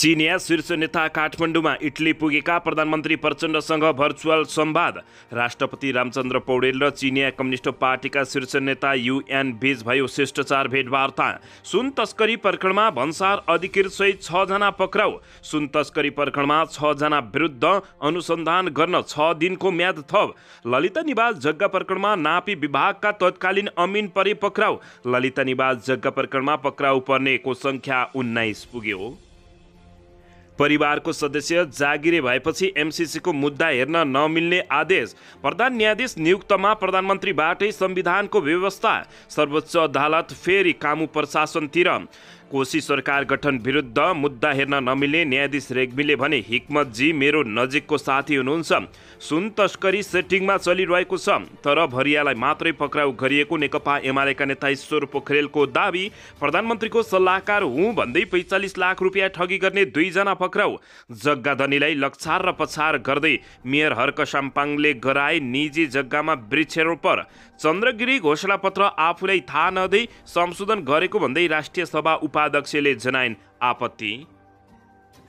चिनिया शीर्ष नेता काठमाडौँमा इटली पुगेका प्रधानमन्त्री प्रचण्डसँग भर्चुअल सम्वाद राष्ट्रपति रामचन्द्र पौडेल र चिनिया कम्युनिस्ट पार्टीका शीर्ष नेता युएन बीच भयो शिष्टाचार भेटवार्ता सुन तस्करी प्रकरणमा भन्सार अधिकृत सहित छजना पक्राउ सुन तस्करी प्रकरणमा छजना विरुद्ध अनुसन्धान गर्न छ दिनको म्याद थप ललिता निवास जग्गा प्रकरणमा नापी विभागका तत्कालीन अमिन परे पक्राउ ललिता निवास जग्गा प्रकरणमा पक्राउ पर्नेको सङ्ख्या उन्नाइस पुग्यो परिवारको सदस्य जागिरे भएपछि एमसिसीको मुद्दा हेर्न नमिल्ने आदेश प्रधान न्यायाधीश नियुक्तमा प्रधानमन्त्रीबाटै संविधानको व्यवस्था सर्वोच्च अदालत फेरि कामु प्रशासनतिर कोशी सरकार गठन विरुद्ध मुद्दा हेर्न नमिल्ने न्यायाधीश रेग्मीले भने हिक्मतजी मेरो नजिकको साथी हुनुहुन्छ सुन तस्करी सेटिङमा चलिरहेको छ तर भरियालाई मात्रै पक्राउ गरिएको नेकपा एमालेका नेता ईश्वर पोखरेलको दावी प्रधानमन्त्रीको सल्लाहकार हुँ भन्दै पैँचालिस लाख रुपियाँ ठगी गर्ने दुईजना पक्राउ जग्गा धनीलाई लक्षार र पछार गर्दै मेयर हर्क साम्पाङले गराए निजी जग्गामा वृक्षरोपण चन्द्रगिरी घोषणापत्र आफूलाई थाहा नदे संशोधन गरेको भन्दै राष्ट्रिय सभा उपाध्यक्षले जनाइन् आपत्ति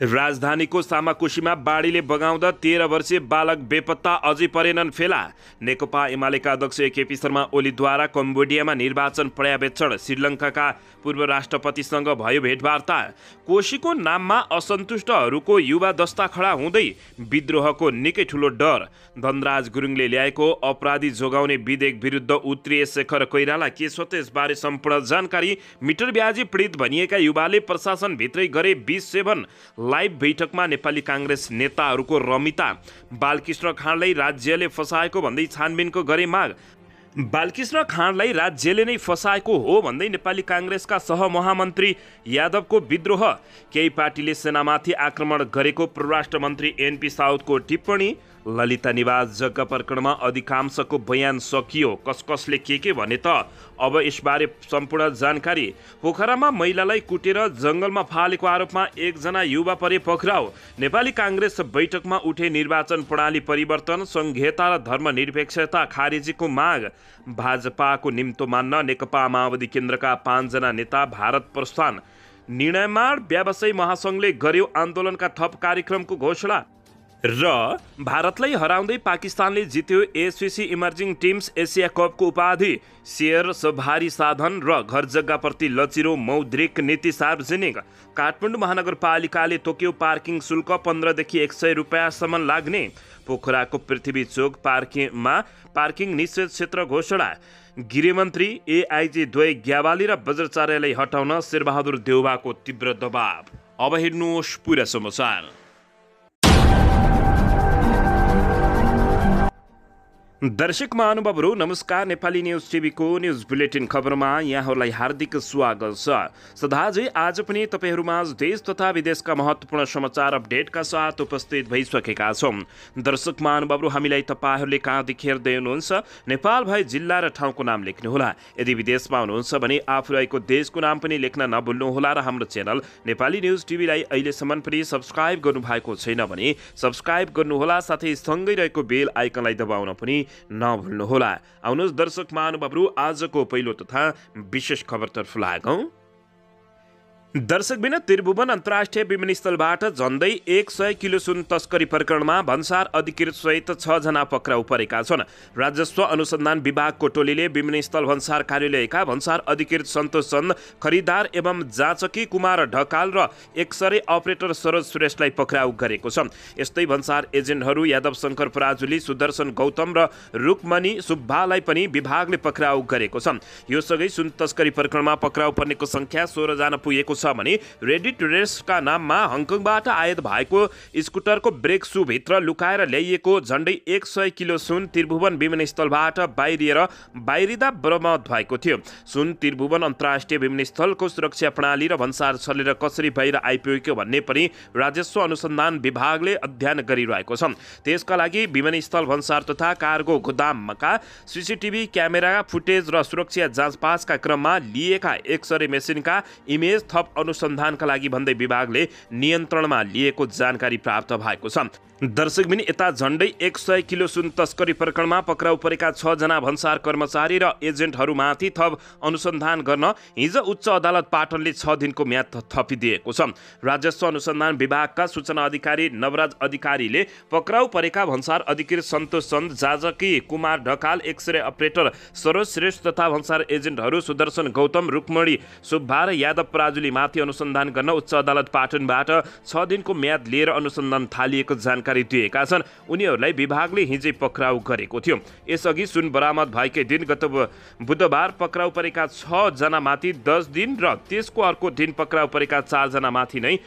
राजधानीको सामाकुशीमा बाढीले बगाउँदा तेह्र वर्षीय बालक बेपत्ता अझै परेनन् फेला नेकपा एमालेका अध्यक्ष केपी शर्मा ओलीद्वारा कम्बोडियामा निर्वाचन पर्यावेक्षण श्रीलङ्काका पूर्व राष्ट्रपतिसँग भयो भेटवार्ता कोशीको नाममा असन्तुष्टहरूको युवा दस्ता खडा हुँदै विद्रोहको निकै ठुलो डर धनराज गुरुङले ल्याएको अपराधी जोगाउने विधेयक विरुद्ध उत्रिए शेखर कोइराला के छ त्यसबारे सम्पूर्ण जानकारी मिटर ब्याजी पीडित भनिएका युवाले प्रशासनभित्रै गरे विष सेवन लाइभ बैठकमा नेपाली काङ्ग्रेस नेताहरूको रमिता बालकृष्ण खाँडलाई राज्यले फसाएको भन्दै छानबिनको गरे माग बालकृष्ण खाँडलाई राज्यले नै फसाएको हो भन्दै नेपाली काङ्ग्रेसका सहमहामन्त्री यादवको विद्रोह केही पार्टीले सेनामाथि आक्रमण गरेको परराष्ट्र मन्त्री एनपी साउदको टिप्पणी ललिता निवास जग्गा प्रकरणमा अधिकांशको बयान सकियो कसकसले के के भने त अब यसबारे सम्पूर्ण जानकारी पोखरामा महिलालाई कुटेर जङ्गलमा फालेको आरोपमा एकजना युवा परे पक्राउ नेपाली काङ्ग्रेस बैठकमा उठे निर्वाचन प्रणाली परिवर्तन सङ्घीयता र धर्मनिरपेक्षता खारेजीको माग भाजपाको निम्तो मान्न नेकपा माओवादी केन्द्रका पाँचजना नेता भारत प्रस्थान निर्णयमा व्यवसायी महासङ्घले गर्यो आन्दोलनका थप कार्यक्रमको घोषणा र भारतलाई हराउँदै पाकिस्तानले जित्यो एसिसी इमर्जिङ टिम्स एसिया कपको उपाधि सेयर सभारी साधन र घर जग्गाप्रति लचिरो मौद्रिक नीति सार्वजनिक काठमाडौँ महानगरपालिकाले तोक्यो पार्किङ शुल्क पन्ध्रदेखि एक सय रुपियाँसम्म लाग्ने पोखराको पृथ्वी चोक पार्किङमा पार्किङ निषेध क्षेत्र घोषणा गृहमन्त्री एआइजी द्वै ग्यावाली र बजाचार्यलाई हटाउन शेरबहादुर देउवाको तीव्र दबाव अब हेर्नुहोस् पुरा समाचार दर्शक महानुभावहरू नमस्कार नेपाली न्युज टिभीको न्युज बुलेटिन खबरमा यहाँहरूलाई हार्दिक स्वागत छ सदाजी आज पनि तपाईँहरूमा देश तथा विदेशका महत्त्वपूर्ण समाचार अपडेटका साथ उपस्थित भइसकेका छौँ दर्शक महानुभावहरू हामीलाई तपाईँहरूले कहाँदेखि हेर्दै हुनुहुन्छ नेपाल भए जिल्ला र ठाउँको नाम लेख्नुहोला यदि विदेशमा हुनुहुन्छ भने आफू रहेको देशको नाम पनि लेख्न नभुल्नुहोला र हाम्रो च्यानल नेपाली न्युज टिभीलाई अहिलेसम्म पनि सब्सक्राइब गर्नुभएको छैन भने सब्सक्राइब गर्नुहोला साथै सँगै रहेको बेल आइकनलाई दबाउन पनि नभुल्नुहोला आउनुहोस् दर्शक महानुभावहरू आजको पहिलो तथा विशेष खबरतर्फ लागौँ दर्शक बिना त्रिभुवन अन्तर्राष्ट्रिय विमानस्थलबाट झन्डै एक सय किलो सुन तस्करी प्रकरणमा भन्सार अधिकृत सहित छजना पक्राउ परेका छन् राजस्व अनुसन्धान विभागको टोलीले विमानस्थल भन्सार कार्यालयका भन्सार अधिकृत सन्तोष चन्द खरिदार एवं जाँचकी कुमार ढकाल र एक्सरे अपरेटर सरोज सुरेशलाई पक्राउ गरेको छ यस्तै भन्सार एजेन्टहरू यादव शङ्कर पराजुली सुदर्शन गौतम र रुक्मणि सुब्बालाई पनि विभागले पक्राउ गरेको छ यो सँगै सुन तस्करी प्रकरणमा पक्राउ पर्नेको सङ्ख्या सोह्रजना पुगेको छ छ भने रेडिट रेसका नाममा हङकङबाट आयात भएको स्कुटरको ब्रेक सुभित्र लुकाएर ल्याइएको झन्डै एक सय किलो सुन त्रिभुवन विमानस्थलबाट बाहिरिएर बाहिरिँदा बरामद भएको थियो सुन त्रिभुवन अन्तर्राष्ट्रिय विमानस्थलको सुरक्षा प्रणाली र भन्सार छलेर कसरी बाहिर आइपुग्यो भन्ने पनि राजस्व अनुसन्धान विभागले अध्ययन गरिरहेको छ त्यसका लागि विमानस्थल भन्सार तथा कार्गो गोदामका सिसिटिभी क्यामेरा फुटेज र सुरक्षा जाँचपासका क्रममा लिएका एक्सरे मेसिनका इमेज थप अनुसन्धानका लागि भन्दै विभागले नियन्त्रणमा लिएको जानकारी प्राप्त भएको छ दर्शकबिन यता झन्डै एक सय किलो सुन तस्करी प्रकरणमा पक्राउ परेका छजना भन्सार कर्मचारी र एजेन्टहरूमाथि थप अनुसन्धान गर्न हिज उच्च अदालत पाटनले छ दिनको म्याद थपिदिएको छ राजस्व अनुसन्धान विभागका सूचना अधिकारी नवराज अधिकारीले पक्राउ परेका भन्सार अधिकृत सन्तोष चन्द जाजकी कुमार ढकाल एक्सरे अपरेटर सरोज श्रेष्ठ तथा भन्सार एजेन्टहरू सुदर्शन गौतम रुक्मणी सुब्बा र यादव पराजुलीमाथि अनुसन्धान गर्न उच्च अदालत पाटनबाट छ दिनको म्याद लिएर अनुसन्धान थालिएको जानकारी जानकारी दिएका छन् उनीहरूलाई विभागले हिजै पक्राउ गरेको थियो यसअघि सुन बरामद भएकै दिन गत बुधबार पक्राउ परेका छजनामाथि दस दिन र त्यसको अर्को दिन पक्राउ परेका चारजनामाथि नै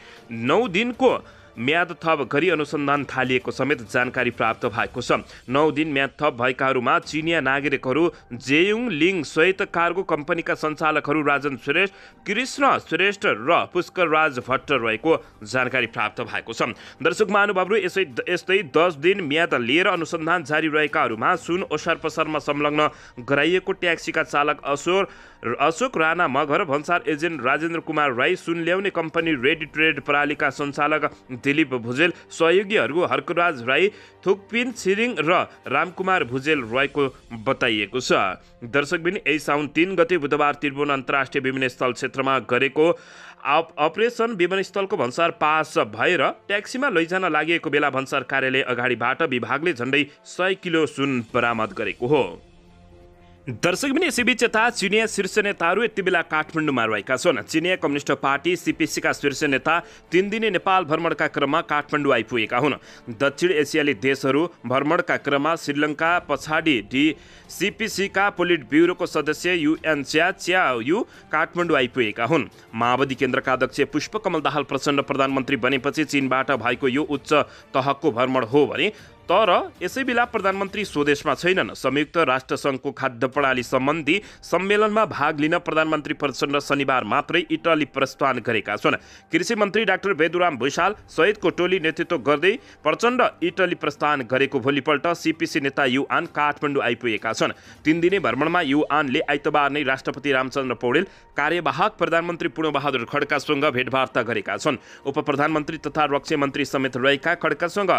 नौ दिनको म्याद थप गरी अनुसन्धान थालिएको समेत जानकारी प्राप्त भएको छ नौ दिन म्याद थप भएकाहरूमा चिनिया नागरिकहरू जेयुङ लिङ सहित कार्गो कम्पनीका सञ्चालकहरू राजन श्रेष्ठ कृष्ण श्रेष्ठ र पुष्कर राज भट्ट रहेको जानकारी प्राप्त भएको छ दर्शक महानुभावहरू यसै यस्तै दस दिन म्याद लिएर अनुसन्धान जारी रहेकाहरूमा सुन ओसार पसारमा संलग्न गराइएको ट्याक्सीका चालक अशोर अशोक राणा मगर भन्सार एजेन्ट राजेन्द्र कुमार राई सुन ल्याउने कम्पनी रेडी ट्रेड प्रणालीका सञ्चालक दिलीप भुजेल सहयोगीहरू हर्कराज राई थुकपिन छिरिङ र रामकुमार भुजेल रहेको बताइएको छ दर्शकबिन यही साउन तिन गते बुधबार त्रिभुवन अन्तर्राष्ट्रिय विमानस्थल क्षेत्रमा गरेको अप अपरेसन विमानस्थलको भन्सार पास भएर ट्याक्सीमा लैजान लागेको बेला भन्सार कार्यालय अगाडिबाट विभागले झन्डै सय किलो सुन बरामद गरेको हो दर्शक पनि यसैबीच यता चिनिया शीर्ष नेताहरू यति बेला काठमाडौँमा रहेका छन् चिनिया कम्युनिस्ट पार्टी सिपिसीका शीर्ष नेता तिन दिने नेपाल भ्रमणका क्रममा काठमाडौँ आइपुगेका हुन् दक्षिण एसियाली देशहरू भ्रमणका क्रममा श्रीलङ्का पछाडि डी सिपिसीका पोलिट ब्युरोको सदस्य युएन च्या च्या यु काठमाडौँ आइपुगेका हुन् माओवादी केन्द्रका अध्यक्ष पुष्पकमल दाहाल प्रचण्ड प्रधानमन्त्री बनेपछि चिनबाट भएको यो उच्च तहको भ्रमण हो भने तर यसै बेला प्रधानमन्त्री स्वदेशमा छैनन् संयुक्त राष्ट्रसङ्घको खाद्य प्रणाली सम्बन्धी सम्मेलनमा भाग लिन प्रधानमन्त्री प्रचण्ड शनिबार मात्रै इटली प्रस्थान गरेका छन् कृषि मन्त्री डाक्टर बेदुराम भुइसाल सहितको टोली नेतृत्व गर्दै प्रचण्ड इटली प्रस्थान गरेको भोलिपल्ट सिपिसी नेता युआन काठमाडौँ आइपुगेका छन् तिन दिने भ्रमणमा युआनले आइतबार नै राष्ट्रपति रामचन्द्र पौडेल कार्यवाहक प्रधानमन्त्री पूर्णबहादुर खड्कासँग भेटवार्ता गरेका छन् उप प्रधानमन्त्री तथा रक्षा मन्त्री समेत रहेका खड्कासँग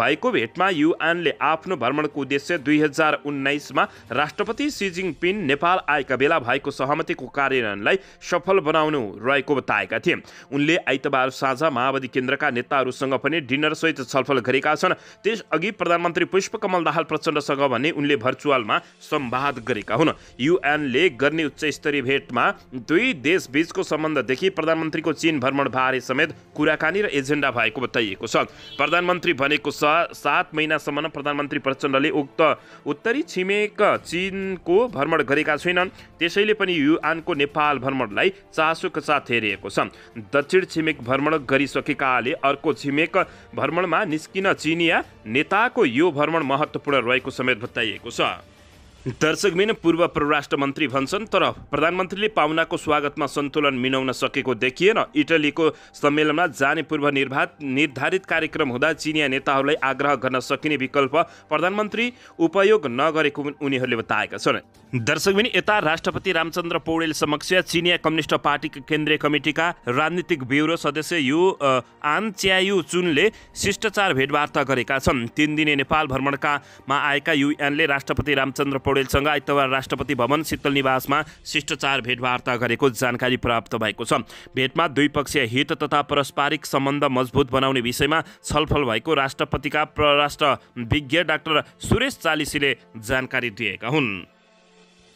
भएको भेटमा युएनले आफ्नो भ्रमणको उद्देश्य दुई हजार उन्नाइसमा राष्ट्रपति सी जिङपिङ नेपाल आएका बेला भएको सहमतिको कार्यान्वयनलाई सफल बनाउनु रहेको बताएका थिए उनले आइतबार साँझ माओवादी केन्द्रका नेताहरूसँग पनि डिनरसहित छलफल गरेका छन् त्यसअघि प्रधानमन्त्री पुष्पकमल दाहाल प्रचण्डसँग भने उनले भर्चुअलमा सम्वाद गरेका हुन् युएनले गर्ने उच्च स्तरीय भेटमा दुई देश देशबीचको सम्बन्धदेखि प्रधानमन्त्रीको चीन बारे समेत कुराकानी र एजेन्डा भएको बताइएको छ प्रधानमन्त्री भनेको साथ महिनासम्म प्रधानमन्त्री प्रचण्डले उक्त उत्तरी छिमेक चिनको भ्रमण गरेका छैनन् त्यसैले पनि युआनको नेपाल भ्रमणलाई चासोका साथ हेरिएको छ दक्षिण छिमेक भ्रमण गरिसकेकाले अर्को छिमेक भ्रमणमा निस्किन चिनिया नेताको यो भ्रमण महत्त्वपूर्ण रहेको समेत बताइएको छ दर्शकबिन पूर्व परराष्ट्र मन्त्री भन्छन् तर प्रधानमन्त्रीले पाहुनाको स्वागतमा सन्तुलन मिलाउन सकेको देखिएन इटलीको सम्मेलनमा जाने पूर्व निर्भात निर्धारित कार्यक्रम हुँदा चिनिया नेताहरूलाई आग्रह गर्न सकिने विकल्प प्रधानमन्त्री उपयोग नगरेको उनीहरूले बताएका छन् दर्शकबिन यता राष्ट्रपति रामचन्द्र पौडेल समक्ष चिनिया कम्युनिष्ट पार्टीका केन्द्रीय कमिटिका राजनीतिक ब्युरो सदस्य यु आन च्यायु चुनले शिष्टाचार भेटवार्ता गरेका छन् तिन दिने नेपाल भ्रमणकामा आएका युएनले राष्ट्रपति रामचन्द्र पौडेल पौडेलसँग आइतबार राष्ट्रपति भवन शीतल निवासमा शिष्टाचार भेटवार्ता गरेको जानकारी प्राप्त भएको छ भेटमा द्विपक्षीय हित तथा पारस्परिक सम्बन्ध मजबुत बनाउने विषयमा छलफल भएको राष्ट्रपतिका परराष्ट्र विज्ञ डाक्टर सुरेश चालिसीले जानकारी दिएका हुन्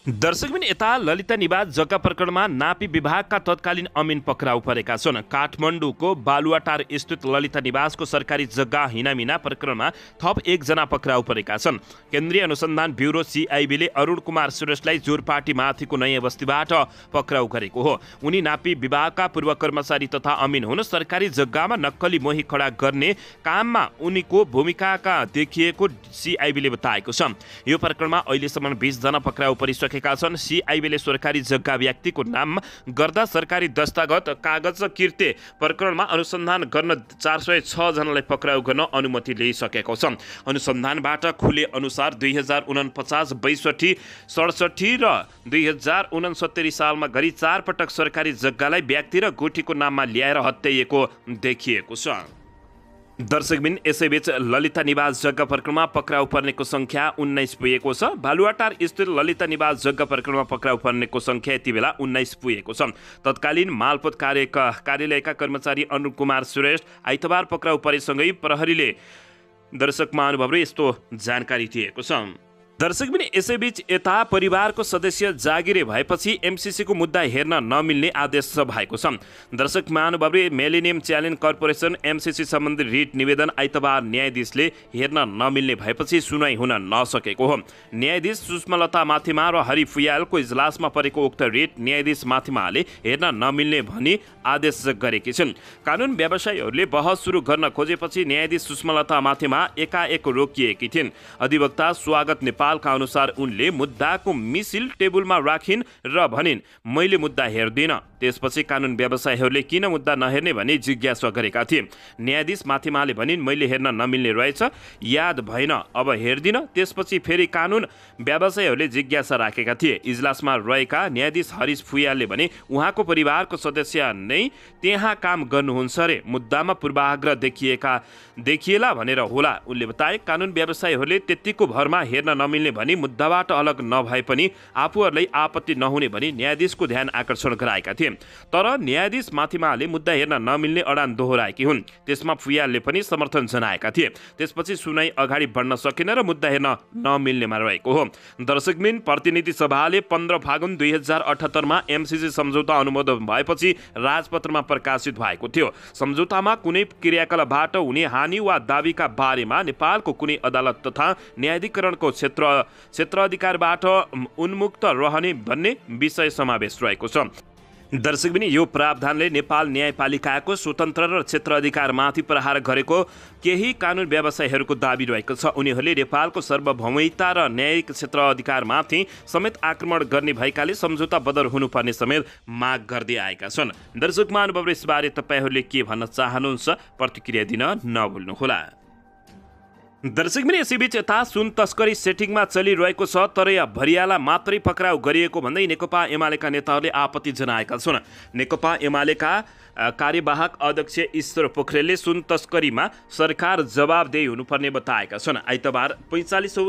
दर्शकबिन यता ललिता निवास जग्गा प्रकरणमा नापी विभागका तत्कालीन अमिन पक्राउ परेका छन् काठमाडौँको बालुवाटार स्थित ललिता निवासको सरकारी जग्गा हिनामिना प्रकरणमा थप एकजना पक्राउ परेका छन् केन्द्रीय अनुसन्धान ब्युरो सिआइबीले अरुण कुमार सुरेशलाई माथिको नयाँ बस्तीबाट पक्राउ गरेको हो उनी नापी विभागका पूर्व कर्मचारी तथा अमिन हुन सरकारी जग्गामा नक्कली मोही खडा गर्ने काममा उनीको भूमिकाका देखिएको सिआइबीले बताएको छ यो प्रकरणमा अहिलेसम्म बिसजना पक्राउ परिसक्यो राखेका छन् सिआइबीले सरकारी जग्गा व्यक्तिको नाम गर्दा सरकारी दस्तागत कागज किर्ते प्रकरणमा अनुसन्धान गर्न चार सय छजनालाई पक्राउ गर्न अनुमति लिइसकेको छ अनुसन्धानबाट खुले अनुसार दुई हजार उनपचास बैसठी सडसठी र दुई हजार उनसत्तरी सालमा गरी चारपटक सरकारी जग्गालाई व्यक्ति र गोठीको नाममा ल्याएर हत्याइएको देखिएको छ दर्शकबिन यसैबीच ललिता निवास जग्गा प्रकरणमा पक्राउ पर्नेको सङ्ख्या उन्नाइस पुगेको छ बालुवाटार स्थित ललिता निवास जग्गा प्रकरणमा पक्राउ पर्नेको सङ्ख्या यति बेला उन्नाइस पुगेको छ तत्कालीन मालपोत कार्यका कार्यालयका कर्मचारी अनुप कुमार श्रेष्ठ आइतबार पक्राउ परेसँगै प्रहरीले दर्शकमा अनुभवले यस्तो जानकारी दिएको छ दर्शक पनि यसैबीच यता परिवारको सदस्य जागिरे भएपछि एमसिसीको मुद्दा हेर्न नमिल्ने आदेश भएको छ दर्शक महानुभावले मेलिनियम च्यालेन्ज कर्पोरेसन एमसिसी सम्बन्धी रिट निवेदन आइतबार न्यायाधीशले हेर्न नमिल्ने भएपछि सुनाइ हुन नसकेको हो न्यायाधीश सुष्मलता माथिमा र हरि फुयालको इजलासमा परेको उक्त रिट न्यायाधीश माथिमाले हेर्न नमिल्ने भनी आदेश गरेकी छिन् कानुन व्यवसायीहरूले बहस सुरु गर्न खोजेपछि न्यायाधीश सुष्मलता माथिमा एकाएक रोकिएकी थिइन् अधिवक्ता स्वागत नेपाल नेपालका अनुसार उनले मुद्दाको मिसिल टेबुलमा राखिन् र भनिन् मैले मुद्दा हेर्दिनँ त्यसपछि कानुन व्यवसायीहरूले किन मुद्दा नहेर्ने भनी जिज्ञासा गरेका थिए न्यायाधीश माथिमाले भनिन् मैले हेर्न नमिल्ने रहेछ याद भएन अब हेर्दिन त्यसपछि फेरि कानुन व्यवसायीहरूले जिज्ञासा राखेका थिए इजलासमा रहेका न्यायाधीश हरिश फुयालले भने उहाँको परिवारको सदस्य नै त्यहाँ काम गर्नुहुन्छ अरे मुद्दामा पूर्वाग्रह देखिएका देखिएला भनेर होला उनले बताए कानुन व्यवसायीहरूले त्यतिको भरमा हेर्न नमिल्ने भनी मुद्दाबाट अलग नभए पनि आफूहरूलाई आपत्ति नहुने भनी न्यायाधीशको ध्यान आकर्षण गराएका थिए तर न्यायाधीश माथिमाले मुद्दा हेर्न नमिल्ने अडान दोहोऱ्याएकी हुन् त्यसमा फुयालले पनि समर्थन जनाएका थिए त्यसपछि सुनाइ अगाडि बढ्न सकेन र मुद्दा हेर्न नमिल्नेमा रहेको हो दर्शकबिन प्रतिनिधि सभाले पन्ध्र फागुन दुई हजार अठहत्तरमा एमसिसी सम्झौता अनुमोदन भएपछि राजपत्रमा प्रकाशित भएको थियो सम्झौतामा कुनै क्रियाकलापबाट हुने हानि वा दावीका बारेमा नेपालको कुनै अदालत तथा न्यायाधिकरणको क्षेत्र क्षेत्र अधिकारबाट उन्मुक्त रहने भन्ने विषय समावेश रहेको छ दर्शक दर्शकबिनी यो प्रावधानले नेपाल न्यायपालिकाको स्वतन्त्र र क्षेत्र अधिकारमाथि प्रहार गरेको केही कानुन व्यवसायीहरूको दावी रहेको छ उनीहरूले नेपालको सार्वभौमिकता र न्यायिक क्षेत्र अधिकारमाथि समेत आक्रमण गर्ने भएकाले सम्झौता बदर हुनुपर्ने समेत माग गर्दै आएका छन् दर्शक महानुभव यसबारे तपाईँहरूले के भन्न चाहनुहुन्छ प्रतिक्रिया दिन नभुल्नुहोला दर्शक पनि यसैबीच यता सुन तस्करी सेटिङमा चलिरहेको छ तर या भरियाला मात्रै पक्राउ गरिएको भन्दै नेकपा एमालेका नेताहरूले आपत्ति जनाएका छन् नेकपा एमालेका कार्यवाहक अध्यक्ष ईश्वर पोखरेलले सुन तस्करीमा सरकार जवाबदेही हुनुपर्ने बताएका छन् आइतबार पैँचालिसौँ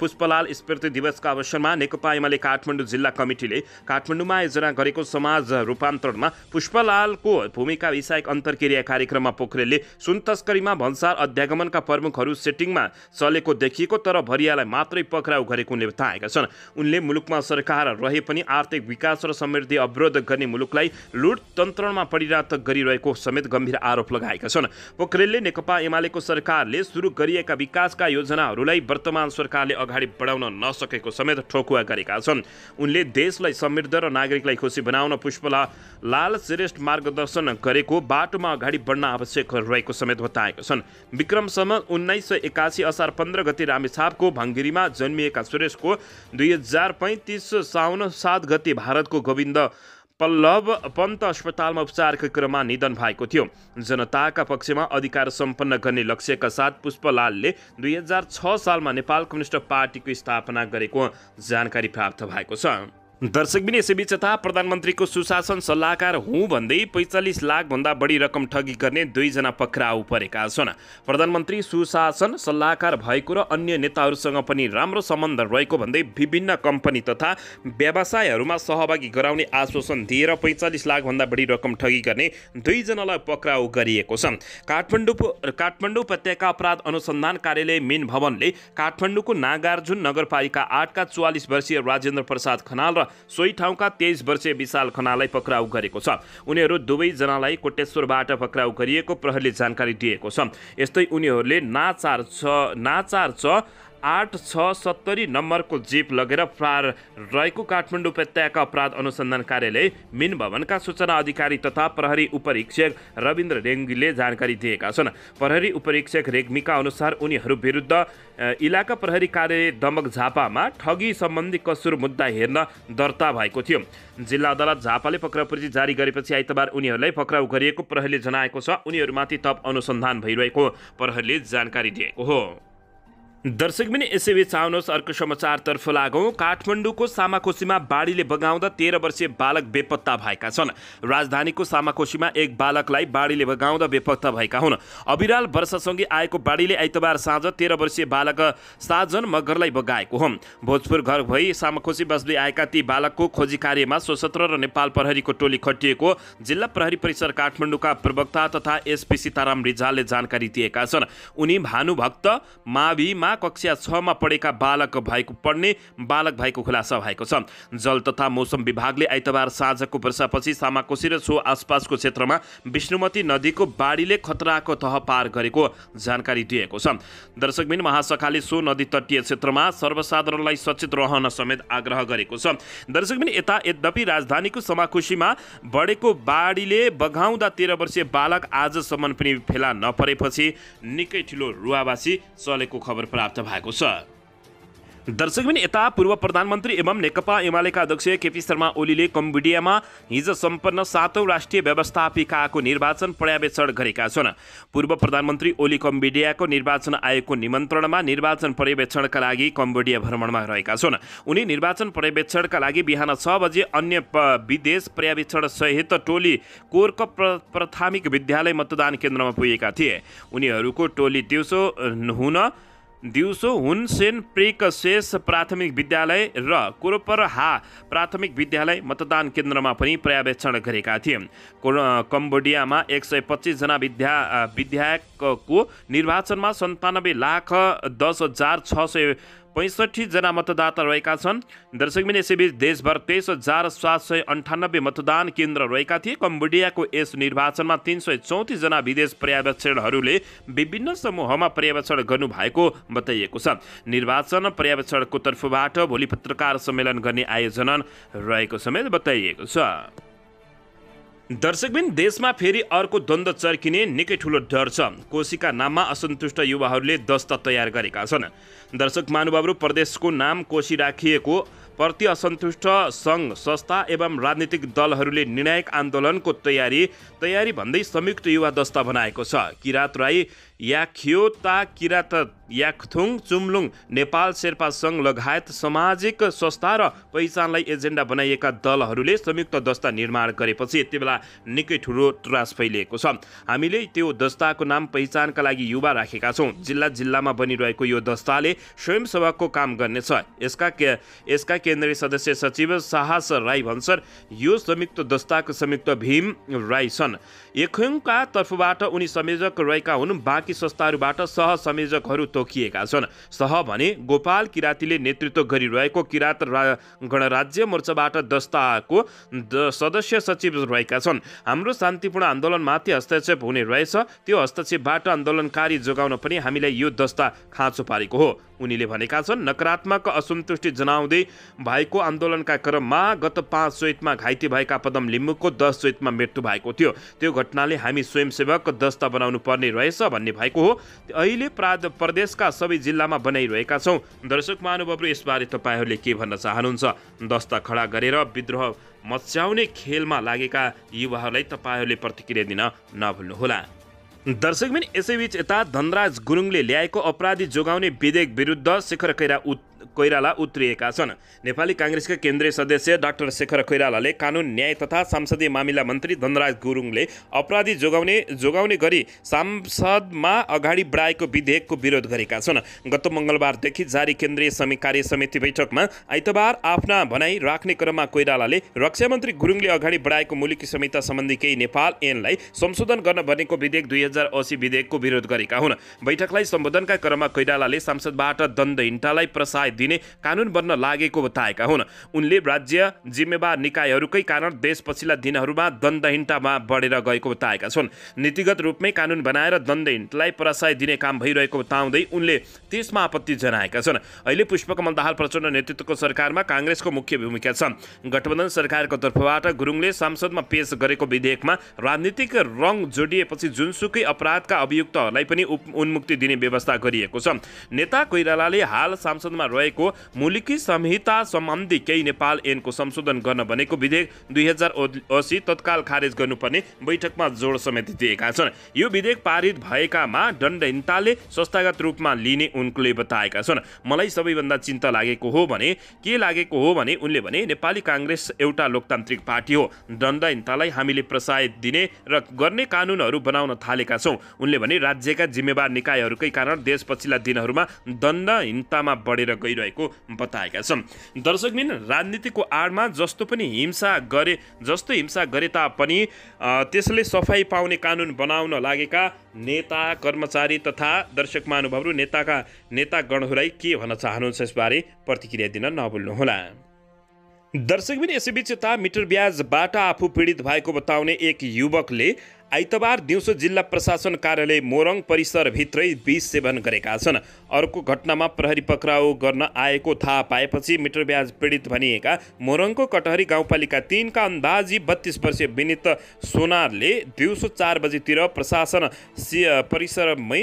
पुष्पलाल स्मृति दिवसका अवसरमा नेकपा एमाले काठमाडौँ जिल्ला कमिटीले काठमाडौँमा आयोजना गरेको समाज रूपान्तरणमा पुष्पलालको भूमिका विषयक अन्तर्क्रिया कार्यक्रममा पोखरेलले सुन तस्करीमा भन्सार अध्यागमनका प्रमुखहरू सेटिङमा चलेको देखिएको तर भरियालाई मात्रै पक्राउ गरेको उनले बताएका छन् उनले मुलुकमा सरकार रहे पनि आर्थिक विकास र समृद्धि अवरोध गर्ने मुलुकलाई लुट तन्त्रमा परिणत प्राप्त गरिरहेको समेत गम्भीर आरोप लगाएका छन् पोखरेलले नेकपा एमालेको सरकारले सुरु गरिएका विकासका योजनाहरूलाई वर्तमान सरकारले अगाडि बढाउन नसकेको समेत ठोकुवा गरेका छन् उनले देशलाई समृद्ध र नागरिकलाई खुसी बनाउन पुष्पला लाल श्रेष्ठ मार्गदर्शन गरेको बाटोमा अगाडि बढ्न आवश्यक रहेको समेत बताएका छन् विक्रमसम्म उन्नाइस सय एकासी असार पन्ध्र गति रामेछापको भङ्गिरीमा जन्मिएका सुरेशको दुई हजार पैँतिस साउन सात गति भारतको गोविन्द पल्लव पन्त अस्पतालमा उपचारको क्रममा निधन भएको थियो जनताका पक्षमा अधिकार सम्पन्न गर्ने लक्ष्यका साथ पुष्पलालले दुई हजार छ सालमा नेपाल कम्युनिस्ट पार्टीको स्थापना गरेको जानकारी प्राप्त भएको छ दर्शकबिन बिच यता प्रधानमन्त्रीको सुशासन सल्लाहकार हुँ भन्दै पैँचालिस लाखभन्दा बढी रकम ठगी गर्ने दुईजना पक्राउ परेका छन् प्रधानमन्त्री सुशासन सल्लाहकार भएको र अन्य नेताहरूसँग पनि राम्रो सम्बन्ध रहेको भन्दै विभिन्न कम्पनी तथा व्यवसायहरूमा सहभागी गराउने आश्वासन दिएर पैँचालिस लाखभन्दा बढी रकम ठगी गर्ने दुईजनालाई पक्राउ गरिएको छ काठमाडौँ काठमाडौँ उपत्यका अपराध अनुसन्धान कार्यालय मेन भवनले काठमाडौँको नागार्जुन नगरपालिका आठका चौवालिस वर्षीय राजेन्द्र प्रसाद खनाल र सोही ठाउँका तेइस वर्षीय विशाल खनालाई पक्राउ गरेको छ उनीहरू दुवैजनालाई कोटेश्वरबाट पक्राउ गरिएको प्रहरीले जानकारी दिएको छ यस्तै उनीहरूले नाचार छ नाचार छ आठ छ सत्तरी नम्बरको जीप लगेर फरार रहेको काठमाडौँ उपत्यका अपराध अनुसन्धान कार्यालय मिन भवनका सूचना अधिकारी तथा प्रहरी उपरीक्षक रविन्द्र रेङ्गीले जानकारी दिएका छन् प्रहरी उपरीक्षक रेग्मीका अनुसार उनीहरू विरुद्ध इलाका प्रहरी कार्यालय दमक झापामा ठगी सम्बन्धी कसुर मुद्दा हेर्न दर्ता भएको थियो जिल्ला अदालत झापाले पक्राउ पक्राउपछि जारी गरेपछि आइतबार उनीहरूलाई पक्राउ गरिएको प्रहरीले जनाएको छ उनीहरूमाथि थप अनुसन्धान भइरहेको प्रहरीले जानकारी दिएको हो दर्शक पनि यसैबीच आउनुहोस् अर्को समाचारतर्फ लागौँ काठमाडौँको सामाकोशीमा बाढीले बगाउँदा तेह्र वर्षीय बालक बेपत्ता भएका छन् राजधानीको सामाकोशीमा एक बालकलाई बाढीले बगाउँदा बेपत्ता भएका हुन् अविराल वर्षासँगै आएको बाढीले आइतबार साँझ तेह्र वर्षीय बालक साजन मगरलाई बगाएको हो भोजपुर घर भई सामाकोशी बस्दै आएका ती बालकको खोजी कार्यमा सशस्त्र र नेपाल प्रहरीको टोली खटिएको जिल्ला प्रहरी परिसर काठमाडौँका प्रवक्ता तथा एसपी सीताराम रिजालले जानकारी दिएका छन् उनी भानुभक्त माभिमा कक्षा छमा पढेका बालक भएको पढ्ने बालक भएको खुलासा भएको छ जल तथा मौसम विभागले आइतबार साँझको वर्षापछि सामाकोशी र सो आसपासको क्षेत्रमा विष्णुमती नदीको बाढीले खतराको तह पार गरेको जानकारी दिएको छ दर्शकबिन महाशाखाले सो नदी तटीय क्षेत्रमा सर्वसाधारणलाई सचेत रहन समेत आग्रह गरेको छ दर्शकबिन यता यद्यपि राजधानीको समाकोशीमा बढेको बाढीले बगाउँदा तेह्र वर्षीय बालक आजसम्म पनि फेला नपरेपछि निकै ठुलो रुवावासी चलेको खबर प्राप्त प्राप्त भएको छ दर्शकबिन यता पूर्व प्रधानमन्त्री एवं नेकपा एमालेका अध्यक्ष केपी शर्मा ओलीले कम्बोडियामा हिज सम्पन्न सातौँ राष्ट्रिय व्यवस्थापिकाको निर्वाचन पर्यवेक्षण गरेका छन् पूर्व प्रधानमन्त्री ओली कम्बोडियाको निर्वाचन आयोगको निमन्त्रणमा निर्वाचन पर्यवेक्षणका लागि कम्बोडिया भ्रमणमा रहेका छन् उनी निर्वाचन पर्यवेक्षणका लागि बिहान छ बजे अन्य विदेश पर्यवेक्षण सहित टोली कोर्क प्राथमिक विद्यालय मतदान केन्द्रमा पुगेका थिए उनीहरूको टोली दिउँसो हुन दिउँसो हुनसेन सेस प्राथमिक विद्यालय र कोरोपरहा प्राथमिक विद्यालय मतदान केन्द्रमा पनि पर्यवेक्षण गरेका थिए कम्बोडियामा एक सय पच्चिसजना विद्या विधायकको निर्वाचनमा सन्तानब्बे लाख दस हजार छ सय जना मतदाता रहेका छन् दर्शकबिन यसैबीच देशभर तेइस हजार सात सय अन्ठानब्बे मतदान केन्द्र रहेका थिए कम्बोडियाको यस निर्वाचनमा तिन सय चौतिसजना विदेश पर्यवेक्षणहरूले विभिन्न समूहमा पर्यवेक्षण गर्नुभएको बताइएको छ निर्वाचन पर्यवेक्षणको तर्फबाट भोलि पत्रकार सम्मेलन गर्ने आयोजना रहेको समेत बताइएको छ दर्शकबिन देशमा फेरि अर्को द्वन्द्व चर्किने निकै ठुलो डर छ कोशीका नाममा असन्तुष्ट युवाहरूले दस्त तयार गरेका छन् दर्शक महानुभावहरू प्रदेशको नाम कोशी राखिएको प्रति असन्तुष्ट सङ्घ संस्था एवं राजनीतिक दलहरूले निर्णायक आन्दोलनको तयारी तयारी भन्दै संयुक्त युवा दस्ता बनाएको छ किरात राई याख्यो ता किरात याखथुङ चुम्लुङ नेपाल शेर्पा सङ्घ लगायत सामाजिक संस्था र पहिचानलाई एजेन्डा बनाइएका दलहरूले संयुक्त दस्ता निर्माण गरेपछि यति बेला निकै ठुलो त्रास फैलिएको छ हामीले त्यो दस्ताको नाम पहिचानका लागि युवा राखेका छौँ जिल्ला जिल्लामा बनिरहेको यो दस्ताले स्वयंसेवाको काम गर्नेछ यसका के यसका के केन्द्रीय सदस्य सचिव साहस राई भन्छन् यो संयुक्त दस्ताको संयुक्त भीम राई छन् एखुङका तर्फबाट उनी संयोजक रहेका हुन् बाँकी संस्थाहरूबाट सह संयोजकहरू तोकिएका छन् सह भने गोपाल किरातीले नेतृत्व गरिरहेको किरात गणराज्य मोर्चाबाट दस्ताको सदस्य सचिव रहेका छन् हाम्रो शान्तिपूर्ण आन्दोलनमाथि हस्तक्षेप हुने रहेछ त्यो हस्तक्षेपबाट आन्दोलनकारी जोगाउन पनि हामीलाई यो दस्ता खाँचो पारेको हो उनीले भनेका छन् नकारात्मक असन्तुष्टि जनाउँदै भएको आन्दोलनका क्रममा गत पाँच चैतमा घाइते भएका पदम लिम्बुको दस चैतमा मृत्यु भएको थियो त्यो घटनाले हामी स्वयंसेवक दस्ता बनाउनु पर्ने रहेछ भन्ने भएको हो अहिले प्रा प्रदेशका सबै जिल्लामा बनाइरहेका छौँ दर्शक महानुभावहरू यसबारे तपाईँहरूले के भन्न चाहनुहुन्छ दस्ता खडा गरेर विद्रोह मच्याउने खेलमा लागेका युवाहरूलाई तपाईँहरूले प्रतिक्रिया दिन नभुल्नुहोला दर्शकबिन यसैबीच यता धनराज गुरुङले ल्याएको अपराधी जोगाउने विधेयक विरुद्ध शेखर खैरा उत् कोइराला उत्रिएका छन् नेपाली काङ्ग्रेसका केन्द्रीय सदस्य डाक्टर शेखर कोइरालाले कानुन न्याय तथा संसदीय मामिला मन्त्री धनराज गुरुङले अपराधी जोगाउने जोगाउने गरी सांसदमा अगाडि बढाएको विधेयकको विरोध गरेका छन् गत मङ्गलबारदेखि जारी केन्द्रीय समि कार्य समिति बैठकमा आइतबार आफ्ना भनाइ राख्ने क्रममा कोइरालाले रक्षा मन्त्री गुरुङले अगाडि बढाएको मुलुकी संहिता सम्बन्धी केही नेपाल एनलाई संशोधन गर्न भनेको विधेयक दुई हजार असी विधेयकको विरोध गरेका हुन् बैठकलाई सम्बोधनका क्रममा कोइरालाले सांसदबाट दण्ड हिन्टालाई प्रसाद दिने कानुन बन्न लागेको बताएका हुन् उनले राज्य जिम्मेवार निकायहरूकै कारण देश पछिल्ला दिनहरूमा दण्डहीनतामा बढेर गएको बताएका छन् नीतिगत रूपमै कानुन बनाएर दण्डहीनतालाई परासय दिने काम भइरहेको बताउँदै उनले त्यसमा आपत्ति जनाएका छन् अहिले पुष्पकमल दाहाल प्रचण्ड नेतृत्वको सरकारमा काङ्ग्रेसको मुख्य भूमिका छ गठबन्धन सरकारको तर्फबाट गुरुङले संसदमा पेश गरेको विधेयकमा राजनीतिक रङ जोडिएपछि जुनसुकै अपराधका अभियुक्तहरूलाई पनि उन्मुक्ति दिने व्यवस्था गरिएको छ नेता कोइरालाले हाल सांसदमा भएको मुलुकी संहिता सम्बन्धी केही नेपाल ऐनको संशोधन गर्न भनेको विधेयक दुई हजार असी तत्काल खारेज गर्नुपर्ने बैठकमा जोड समेत दिएका छन् यो विधेयक पारित भएकामा दण्डहीनताले संस्थागत रूपमा लिने उनले बताएका छन् मलाई सबैभन्दा चिन्ता लागेको हो भने के लागेको हो भने उनले भने नेपाली काङ्ग्रेस एउटा लोकतान्त्रिक पार्टी हो दण्डहीनतालाई हामीले प्रसाय दिने र गर्ने कानुनहरू बनाउन थालेका छौँ उनले भने राज्यका जिम्मेवार निकायहरूकै कारण देश पछिल्ला दिनहरूमा दण्डहीनतामा बढेर गयो भइरहेको बताएका छन् दर्शकबिन राजनीतिको आडमा जस्तो पनि हिंसा गरे जस्तो हिंसा गरे तापनि त्यसले सफाइ पाउने कानुन बनाउन लागेका नेता कर्मचारी तथा दर्शक महानुभावहरू नेताका नेतागणहरूलाई के भन्न चाहनुहुन्छ यसबारे प्रतिक्रिया दिन नभुल्नुहोला दर्शकबिन यसैबीच यता मिटर ब्याजबाट आफू पीडित भएको बताउने एक युवकले आइतबार दिउँसो जिल्ला प्रशासन कार्यालय मोरङ परिसरभित्रै बिस सेवन गरेका छन् अर्को घटनामा प्रहरी पक्राउ गर्न आएको थाहा पाएपछि मिटर ब्याज पीडित भनिएका मोरङको कटहरी गाउँपालिका तिनका अन्दाजी बत्तिस वर्षीय विनित सोनारले दिउँसो चार बजीतिर प्रशासन परिसरमै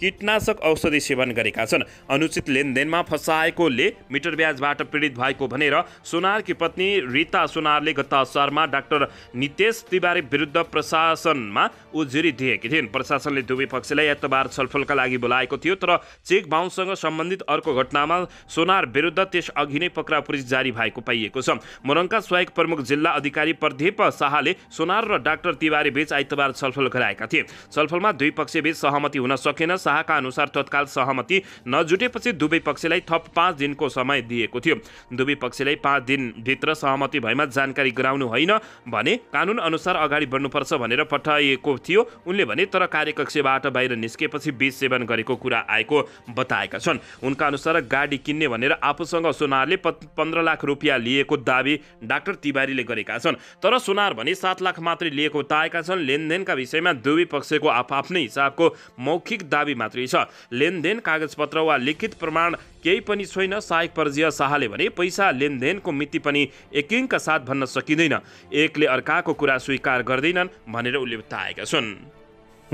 किटनाशक औषधि सेवन गरेका छन् अनुचित लेनदेनमा फसाएकोले मिटर ब्याजबाट पीडित भएको भनेर सोनारकी पत्नी रिता सोनारले गत असारमा डाक्टर नितेश तिवारी विरुद्ध प्रशासनमा उजुरी दिएकी थिइन् प्रशासनले दुवै पक्षलाई आइतबार छलफलका लागि बोलाएको थियो तर चेक बााउन्ससँग सम्बन्धित अर्को घटनामा सोनार विरुद्ध त्यस अघि नै पक्राउ पुलिस जारी भएको पाइएको छ मोरङका स्वायक प्रमुख जिल्ला अधिकारी प्रदीप शाहले सोनार र डाक्टर तिवारी बीच आइतबार छलफल गराएका थिए छलफलमा दुई पक्षबीच सहमति हुन सकेन शाहका अनुसार तत्काल सहमति नजुटेपछि दुवै पक्षलाई थप पाँच दिनको समय दिएको थियो दुवै पक्षलाई पाँच दिनभित्र सहमति भएमा जानकारी गराउनु होइन भने कानुन अनुसार अगाडि बढ्नुपर्छ भनेर पठाइएको थियो उनले भने तर कार्यकक्षबाट बाहिर निस्केपछि बिच सेवन गरेको कुरा आएको बताएका छन् उनका अनुसार गाडी किन्ने भनेर आफूसँग सुनारले पन्ध्र लाख रुपियाँ लिएको दावी डाक्टर तिवारीले गरेका छन् तर सुनार भने सात लाख मात्रै लिएको बताएका छन् लेनदेनका विषयमा दुवै पक्षको आफआफ्नै हिसाबको मौखिक दावी मात्रै छ लेनदेन कागजपत्र वा लिखित प्रमाण केही पनि छैन सहायक पर्जीय शाहले भने पैसा लेनदेनको मिति पनि एकिङका साथ भन्न सकिँदैन एकले अर्काको कुरा स्वीकार गर्दैनन् भनेर उल्लेख बताएका छन्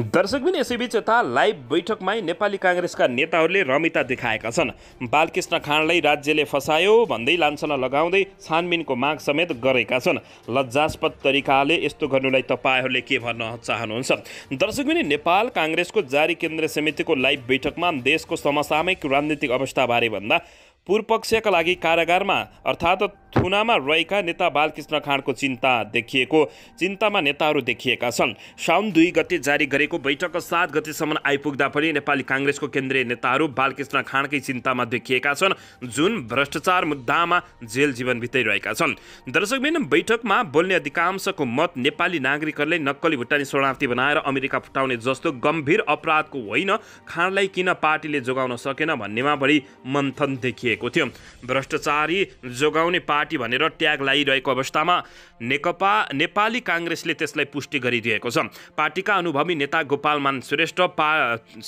दर्शकबिन यसैबीच यता लाइभ बैठकमै नेपाली काङ्ग्रेसका नेताहरूले रमिता देखाएका छन् बालकृष्ण खाँडलाई राज्यले फसायो भन्दै लान्छना लगाउँदै छानबिनको माग समेत गरेका छन् लज्जास्पद तरिकाले यस्तो गर्नुलाई तपाईँहरूले के भन्न चाहनुहुन्छ दर्शकबिन नेपाल काङ्ग्रेसको जारी केन्द्रीय समितिको लाइभ बैठकमा देशको समसामयिक राजनीतिक अवस्थाबारे भन्दा पूर्वपक्षका लागि कारागारमा अर्थात् थुनामा रहेका नेता बालकृष्ण खाँडको चिन्ता देखिएको चिन्तामा नेताहरू देखिएका छन् साउन दुई गते जारी गरेको बैठक सात गतेसम्म आइपुग्दा पनि नेपाली काङ्ग्रेसको केन्द्रीय नेताहरू बालकृष्ण खाँडकै चिन्तामा देखिएका छन् जुन भ्रष्टाचार मुद्दामा जेल जीवन बिताइरहेका छन् दर्शकबिन बैठकमा बोल्ने अधिकांशको मत नेपाली नागरिकहरूले नक्कली भुटानी शरणार्थी बनाएर अमेरिका फुटाउने जस्तो गम्भीर अपराधको होइन खाँडलाई किन पार्टीले जोगाउन सकेन भन्नेमा बढी मन्थन देखिएको थियो भ्रष्टाचारी जोगाउने पार्टी भनेर ट्याग लगाइरहेको अवस्थामा नेकपा नेपाली काङ्ग्रेसले त्यसलाई पुष्टि गरिदिएको छ पार्टीका अनुभवी नेता गोपालमान श्रेष्ठ पा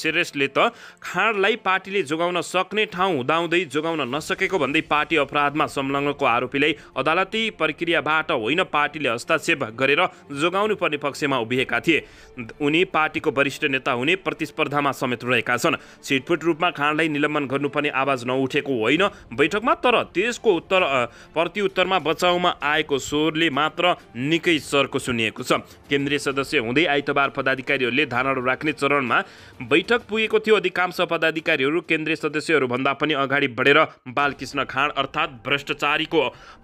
श्रेष्ठले त खाँडलाई पार्टीले जोगाउन सक्ने ठाउँ हुँदाहुँदै जोगाउन नसकेको भन्दै पार्टी अपराधमा संलग्नको आरोपीलाई अदालती प्रक्रियाबाट होइन पार्टीले हस्तक्षेप गरेर जोगाउनु पर्ने पक्षमा उभिएका थिए उनी पार्टीको वरिष्ठ नेता हुने प्रतिस्पर्धामा समेत रहेका छन् छिटफुट रूपमा खाँडलाई निलम्बन गर्नुपर्ने आवाज नउठेको होइन बैठकमा तर त्यसको उत्तर प्रत्युत्तरमा बचाउमा आएको स्वरले मात्र निकै चर्को सुनिएको छ केन्द्रीय सदस्य हुँदै आइतबार पदाधिकारीहरूले धारणा राख्ने चरणमा बैठक पुगेको थियो अधिकांश पदाधिकारीहरू केन्द्रीय सदस्यहरूभन्दा पनि अगाडि बढेर बालकृष्ण खाँड अर्थात् भ्रष्टाचारीको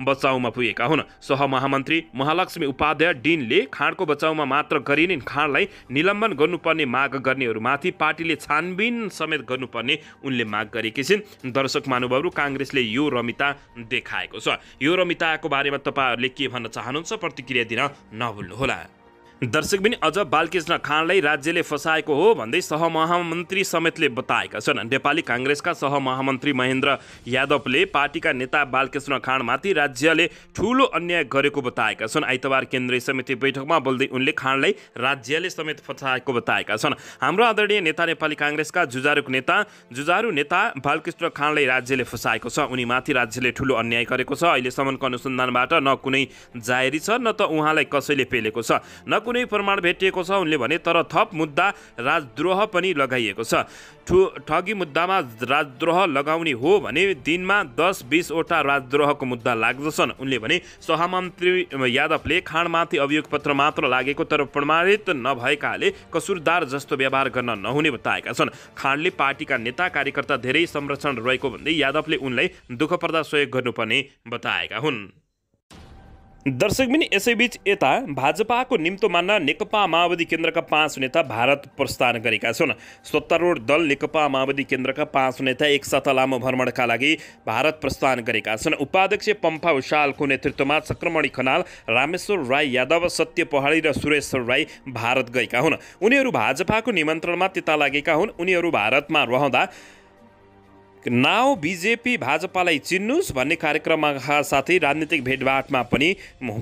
बचाउमा पुगेका हुन् सहमहामन्त्री महालक्ष्मी उपाध्याय डिनले खाँडको बचाउमा मात्र गरिने खाँडलाई निलम्बन गर्नुपर्ने माग गर्नेहरूमाथि पार्टीले छानबिन समेत गर्नुपर्ने उनले माग गरेकी छिन् दर्शक महानुभावहरू काङ्ग्रेसले यो रमिता देखाएको छ यो रमिताको बारेमा तपाईँहरूले के भन्न चाहनु चाहनुहुन्छ प्रतिक्रिया दिन नभुल्नुहोला दर्शक पनि अझ बालकृष्ण खाँडलाई राज्यले फसाएको हो भन्दै सहमहामन्त्री समेतले बताएका छन् नेपाली काङ्ग्रेसका सहमहामन्त्री महेन्द्र यादवले पार्टीका नेता बालकृष्ण खाँडमाथि राज्यले ठुलो अन्याय गरेको बताएका छन् आइतबार केन्द्रीय समिति बैठकमा बोल्दै उनले खाँडलाई राज्यले समेत फसाएको बताएका छन् हाम्रो आदरणीय नेता नेपाली काङ्ग्रेसका जुजारुक नेता जुजारु नेता बालकृष्ण खाँडलाई राज्यले फसाएको छ उनीमाथि राज्यले ठुलो अन्याय गरेको छ अहिलेसम्मको अनुसन्धानबाट न कुनै जाहेरी छ न त उहाँलाई कसैले पेलेको छ न कुनै प्रमाण भेटिएको छ उनले भने तर थप मुद्दा राजद्रोह पनि लगाइएको छ ठु ठगी मुद्दामा राजद्रोह लगाउने हो भने दिनमा दस बिसवटा राजद्रोहको मुद्दा लाग्दछन् उनले भने सहमन्त्री यादवले खाँडमाथि अभियोग पत्र मात्र लागेको तर प्रमाणित नभएकाले कसुरदार जस्तो व्यवहार गर्न नहुने बताएका छन् खाँडले पार्टीका नेता कार्यकर्ता धेरै संरक्षण रहेको भन्दै यादवले उनलाई दुःखपर्दा सहयोग गर्नुपर्ने बताएका हुन् दर्शक पनि यसैबीच यता भाजपाको निम्तो मान्न नेकपा माओवादी केन्द्रका पाँच नेता भारत प्रस्थान गरेका छन् सत्तारूढ दल नेकपा माओवादी केन्द्रका पाँच नेता एक साता लामो भ्रमणका लागि भारत प्रस्थान गरेका छन् उपाध्यक्ष पम्फा उषालको नेतृत्वमा चक्रमणी खनाल रामेश्वर राई यादव सत्य पहाडी र सुरेश्वर राई भारत गएका हुन् उनीहरू भाजपाको निमन्त्रणमा त्यता लागेका हुन् उनीहरू भारतमा रहँदा नाउ बिजेपी भाजपालाई चिन्नुहोस् भन्ने कार्यक्रममा साथै राजनीतिक भेटभाटमा पनि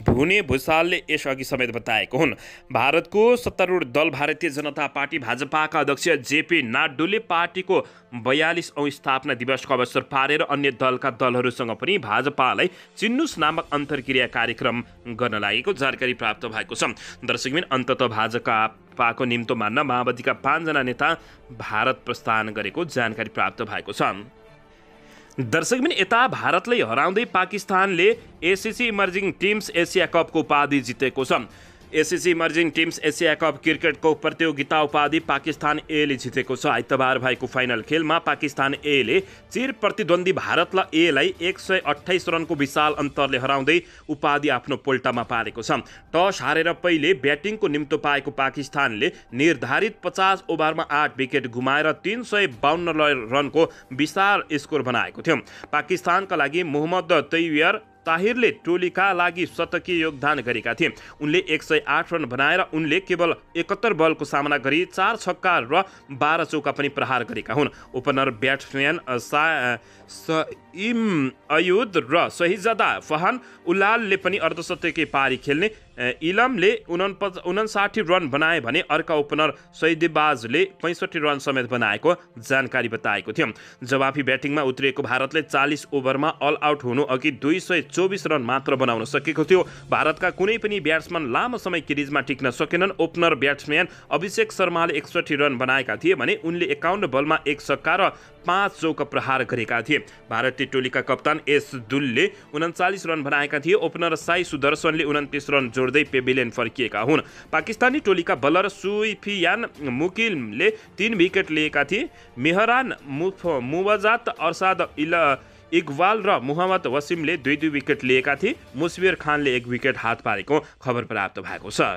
हुने भूषालले यसअघि समेत बताएको हुन् भारतको सत्तारूढ दल भारतीय जनता पार्टी भाजपाका अध्यक्ष जेपी नाडुले पार्टीको बयालिस स्थापना दिवसको अवसर पारेर अन्य दलका दलहरूसँग पनि भाजपालाई चिन्नुस् नामक अन्तर्क्रिया कार्यक्रम गर्न लागेको जानकारी प्राप्त भएको छ दर्शकबिन अन्तत भाजपा पाको निम्तो मान्न माओवादीका पाँचजना नेता भारत प्रस्थान गरेको जानकारी प्राप्त भएको छ दर्शक पनि यता भारतलाई हराउँदै पाकिस्तानले एसिसी इमर्जिङ टिम्स एसिया कपको उपाधि जितेको छ ACC emerging teams Asia cup क्रिकेटको प्रतियोगिता उपाधि पाकिस्तान एले जितेको छ आइतबार भएको फाइनल खेलमा पाकिस्तान एले चिर प्रतिद्वन्दी भारतलाई एलाई एक सय अठाइस रनको विशाल अन्तरले हराउँदै उपाधि आफ्नो पोल्टामा पारेको छ टस हारेर पहिले ब्याटिङको निम्तो पाएको पाकिस्तानले निर्धारित पचास ओभरमा आठ विकेट गुमाएर तिन सय बाहन्न रनको विशाल स्कोर बनाएको थियो पाकिस्तानका लागि मोहम्मद तैवियर ताहिरले टोलीका लागि शतकीय योगदान गरेका थिए उनले एक सय आठ रन बनाएर उनले केवल एकहत्तर बलको सामना गरी चार छक्का र बाह्र चौका पनि प्रहार गरेका हुन् ओपनर ब्याट्सम्यान सा इम अयुद र सहिजादा फहान उलालले पनि अर्धशतकै पारी खेल्ने इलमले उनप उन्साठी रन बनाए भने अर्का ओपनर सहिदेबाजले पैँसठी रन समेत बनाएको जानकारी बताएको थियो जवाफी ब्याटिङमा उत्रिएको भारतले चालिस ओभरमा अल आउट हुनु अघि दुई सय चौबिस रन मात्र बनाउन सकेको थियो भारतका कुनै पनि ब्याट्सम्यान लामो समय क्रिजमा टिक्न सकेनन् ओपनर ब्याट्सम्यान अभिषेक शर्माले एकसठी रन बनाएका थिए भने उनले एकाउन्न बलमा एक सक्का र पाँच चौका प्रहार गरेका थिए भारतीय भारतीय टोलीका कप्तान एस दुलले उन्चालिस रन बनाएका थिए ओपनर साई सुदर्शनले उन्तिस रन जोड्दै पेभिलियन फर्किएका हुन् पाकिस्तानी टोलीका बलर सुइफियान मुकिमले तीन विकेट लिएका थिए मेहरान मुफ मुवजात अर्साद इल इकबाल र मुहम्मद वसिमले दुई दुई विकेट लिएका थिए मुसबिर खानले एक विकेट हात पारेको खबर प्राप्त भएको छ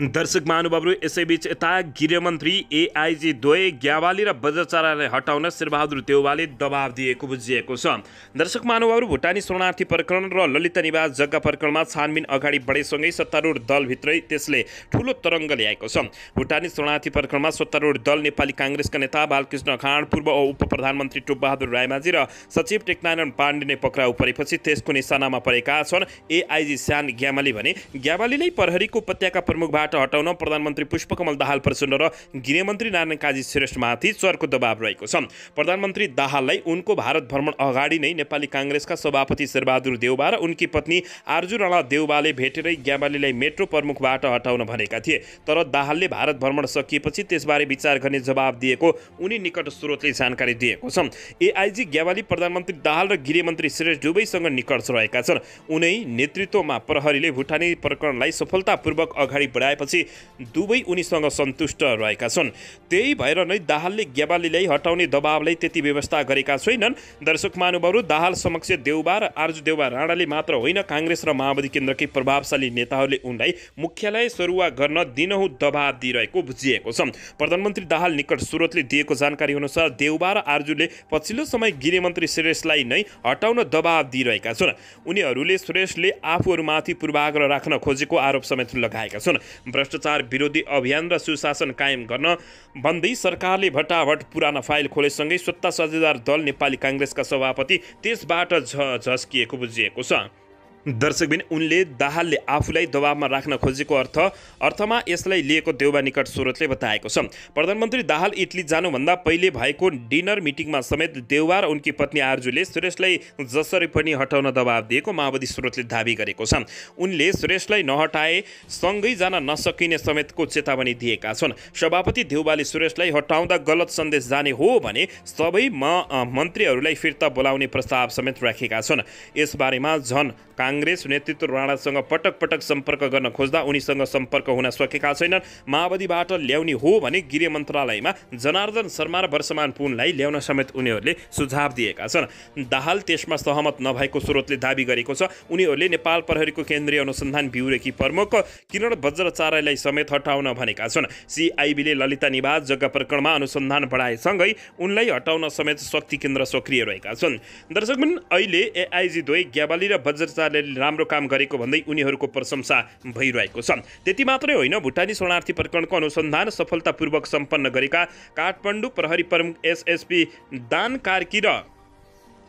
दर्शक महानुभावहरू यसैबीच यता गृहमन्त्री एआइजी द्वय ग्यावाली र बजाचारालाई हटाउन शेरबहादुर देउवाले दबाव दिएको बुझिएको छ दर्शक महानुभावहरू भुटानी शरणार्थी प्रकरण र ललिता निवास जग्गा प्रकरणमा छानबिन अगाडि बढेसँगै सत्तारूढ दलभित्रै त्यसले ठुलो तरङ्ग ल्याएको छ भुटानी शरणार्थी प्रकरणमा सत्तारूढ दल नेपाली काङ्ग्रेसका नेता बालकृष्ण खाँड पूर्व उप प्रधानमन्त्री टोपबहादुर रायमाझी र सचिव टेकनारायण पाण्डेले पक्राउ परेपछि त्यसको निशानामा परेका छन् एआइजी स्यान ग्यामाली भने ग्यावालीलाई प्रहरीको उपत्यका प्रमुखबाट पदबाट हटाउन प्रधानमन्त्री पुष्पकमल दाहाल प्रचण्ड र गृहमन्त्री नारायण काजी श्रेष्ठमाथि चर्को दबाव रहेको छ प्रधानमन्त्री दाहाललाई उनको भारत भ्रमण अगाडि नै नेपाली काङ्ग्रेसका सभापति शेरबहादुर देउबा र उनकी पत्नी आर्जु राणा देउबाले भेटेरै ग्याबालीलाई मेट्रो प्रमुखबाट हटाउन भनेका थिए तर दाहालले भारत भ्रमण सकिएपछि त्यसबारे विचार गर्ने जवाब दिएको उनी निकट स्रोतले जानकारी दिएको छ एआइजी ग्यावाली प्रधानमन्त्री दाहाल र गृहमन्त्री श्रेष्ठ दुवैसँग निकट रहेका छन् उनै नेतृत्वमा प्रहरीले भुटानी प्रकरणलाई सफलतापूर्वक अगाडि बढाए लगाएपछि दुवै उनीसँग सन्तुष्ट रहेका छन् त्यही भएर नै दाहालले ग्यावालीलाई हटाउने दबावलाई त्यति व्यवस्था गरेका छैनन् दर्शक महानुभावहरू दाहाल समक्ष देउबा र आर्जु देउबा राणाले मात्र होइन काङ्ग्रेस र माओवादी केन्द्रकै प्रभावशाली नेताहरूले उनलाई मुख्यालय सरुवा गर्न दिनहुँ दबाव दिइरहेको बुझिएको छ प्रधानमन्त्री दाहाल निकट स्रोतले दिएको जानकारी अनुसार देउबा र आर्जुले पछिल्लो समय गृहमन्त्री सुरेशलाई नै हटाउन दबाव दिइरहेका छन् उनीहरूले सुरेशले आफूहरूमाथि पूर्वाग्रह राख्न खोजेको आरोप समेत लगाएका छन् भ्रष्टाचार विरोधी अभियान र सुशासन कायम गर्न भन्दै सरकारले भटाभट पुराना फाइल खोलेसँगै सत्ता साझेदार दल नेपाली काङ्ग्रेसका सभापति त्यसबाट झ झस्किएको बुझिएको छ दर्शकबिन उनले दाहालले आफूलाई दबावमा राख्न खोजेको अर्थ अर्थमा यसलाई लिएको देउबा निकट स्रोतले बताएको छ प्रधानमन्त्री दाहाल इटली जानुभन्दा पहिले भएको डिनर मिटिङमा समेत देउवा र उनकी पत्नी आर्जुले सुरेशलाई जसरी पनि हटाउन दबाव दिएको माओवादी स्रोतले दावी गरेको छ उनले सुरेशलाई नहटाए सँगै जान नसकिने समेतको चेतावनी दिएका छन् सभापति देउबाले सुरेशलाई हटाउँदा गलत सन्देश जाने हो भने सबै म मन्त्रीहरूलाई फिर्ता बोलाउने प्रस्ताव समेत राखेका छन् यसबारेमा झन काङ काङ्ग्रेस नेतृत्व राणासँग पटक पटक सम्पर्क गर्न खोज्दा उनीसँग सम्पर्क हुन सकेका छैनन् माओवादीबाट ल्याउने हो भने गृह मन्त्रालयमा जनार्दन शर्मा र वर्षमान पुनलाई ल्याउन समेत उनीहरूले सुझाव दिएका छन् दाहाल त्यसमा सहमत नभएको स्रोतले दावी गरेको छ उनीहरूले नेपाल प्रहरीको केन्द्रीय अनुसन्धान ब्युरोकी प्रमुख किरण वज्रचार्यलाई समेत हटाउन भनेका छन् सिआइबीले ललिता निवास जग्गा प्रकरणमा अनुसन्धान बढाएसँगै उनलाई हटाउन समेत शक्ति केन्द्र सक्रिय रहेका छन् दर्शकबिन अहिले एआइजी द्वै ग्यावाली र वज्रचार्यले राम्रो काम गरेको भन्दै उनीहरूको प्रशंसा भइरहेको छ त्यति मात्रै होइन भुटानी शरणार्थी प्रकरणको अनुसन्धान सफलतापूर्वक सम्पन्न गरेका काठमाडौँ प्रहरी प्रमुख एसएसपी दान कार्की र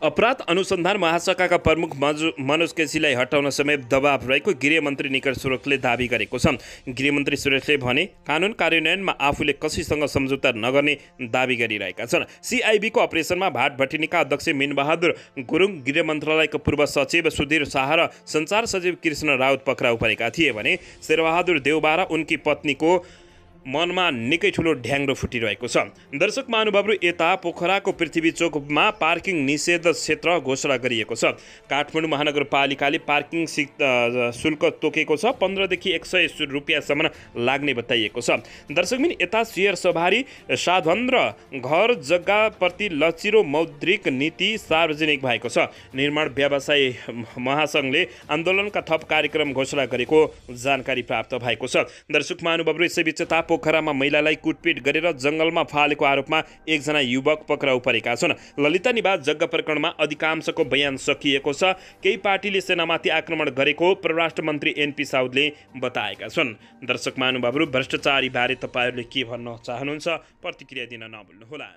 अपराध अनुसन्धान महाशाखाका प्रमुख मजु मनोज केसीलाई हटाउन समेत दबाव रहेको गृहमन्त्री निकट सुरेखले दावी गरेको छ गृहमन्त्री सुरेशले भने कानुन कार्यान्वयनमा आफूले कसैसँग सम्झौता नगर्ने दावी गरिरहेका छन् सिआइबीको अपरेसनमा भाट भटिनीका अध्यक्ष मिनबहादुर गुरुङ गृह मन्त्रालयको पूर्व सचिव सुधीर शाह र संचार सचिव कृष्ण राउत पक्राउ परेका थिए भने शेरबहादुर देवबारा उनकी पत्नीको मनमा निकै ठुलो ढ्याङ्ग्रो फुटिरहेको छ दर्शक महानुभावहरू यता पोखराको पृथ्वी चोकमा पार्किङ निषेध क्षेत्र घोषणा गरिएको छ काठमाडौँ महानगरपालिकाले पार्किङ शुल्क तोकेको छ पन्ध्रदेखि एक सय रुपियाँसम्म लाग्ने बताइएको छ दर्शकबिन यता सेयर सवारी साधन र घर जग्गाप्रति लचिरो मौद्रिक नीति सार्वजनिक भएको छ निर्माण व्यवसाय महासङ्घले आन्दोलनका थप कार्यक्रम घोषणा गरेको जानकारी प्राप्त भएको छ दर्शक महानुभावहरू यसैबिच ताप पोखरामा महिलालाई कुटपिट गरेर जङ्गलमा फालेको आरोपमा एकजना युवक पक्राउ परेका छन् ललिता निवास जग्गा प्रकरणमा अधिकांशको बयान सकिएको छ केही पार्टीले सेनामाथि आक्रमण गरेको परराष्ट्र मन्त्री एनपी साउदले बताएका छन् दर्शक महानुभावहरू भ्रष्टाचारीबारे तपाईँहरूले के भन्न चाहनुहुन्छ प्रतिक्रिया दिन नभुल्नुहोला